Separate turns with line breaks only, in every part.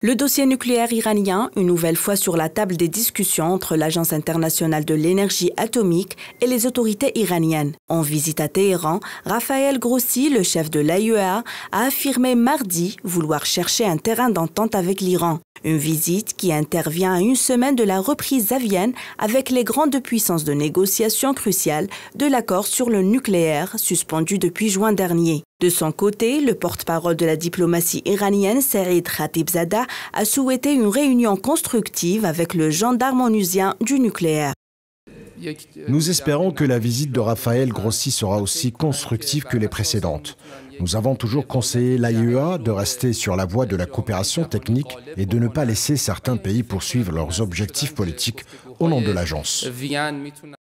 Le dossier nucléaire iranien, une nouvelle fois sur la table des discussions entre l'Agence internationale de l'énergie atomique et les autorités iraniennes. En visite à Téhéran, Raphaël Grossi, le chef de l'AIEA, a affirmé mardi vouloir chercher un terrain d'entente avec l'Iran. Une visite qui intervient à une semaine de la reprise à Vienne avec les grandes puissances de négociation cruciales de l'accord sur le nucléaire suspendu depuis juin dernier. De son côté, le porte-parole de la diplomatie iranienne, Saïd Khatibzada, a souhaité une réunion constructive avec le gendarme onusien du nucléaire.
Nous espérons que la visite de Raphaël Grossi sera aussi constructive que les précédentes. Nous avons toujours conseillé l'AIEA de rester sur la voie de la coopération technique et de ne pas laisser certains pays poursuivre leurs objectifs politiques au nom de l'agence.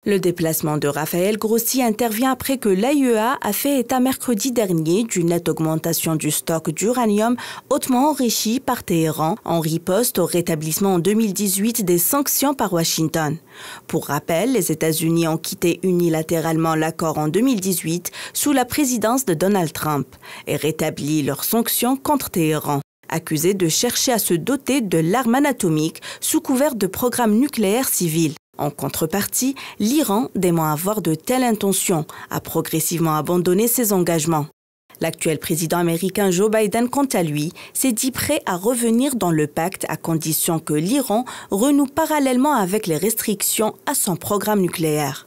Le déplacement de Raphaël Grossi intervient après que l'AIEA a fait état mercredi dernier d'une nette augmentation du stock d'uranium hautement enrichi par Téhéran en riposte au rétablissement en 2018 des sanctions par Washington. Pour rappel, les États-Unis ont quitté unilatéralement l'accord en 2018 sous la présidence de Donald Trump et rétablit leurs sanctions contre Téhéran, accusé de chercher à se doter de l'arme anatomique sous couvert de programmes nucléaires civils. En contrepartie, l'Iran dément avoir de telles intentions, a progressivement abandonné ses engagements. L'actuel président américain Joe Biden, quant à lui, s'est dit prêt à revenir dans le pacte à condition que l'Iran renoue parallèlement avec les restrictions à son programme nucléaire.